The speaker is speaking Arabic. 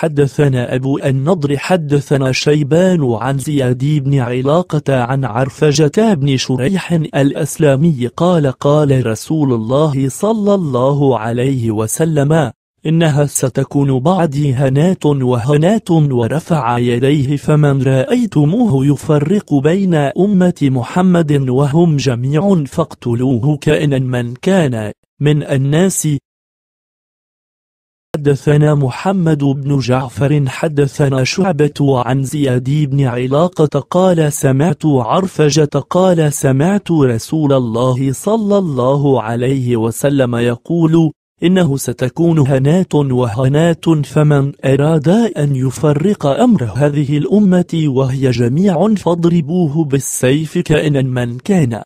حدثنا أبو النضر حدثنا شيبان عن زياد بن علاقة عن عرفجة بن شريح الأسلامي قال قال رسول الله صلى الله عليه وسلم إنها ستكون بعدي هنات وهنات ورفع يديه فمن رأيتموه يفرق بين أمة محمد وهم جميع فاقتلوه كائنا من كان من الناس حدثنا محمد بن جعفر حدثنا شعبة عن زياد بن علاقة قال سمعت عرفجة قال سمعت رسول الله صلى الله عليه وسلم يقول إنه ستكون هنات وهنات فمن أراد أن يفرق أمر هذه الأمة وهي جميع فاضربوه بالسيف كائنا من كان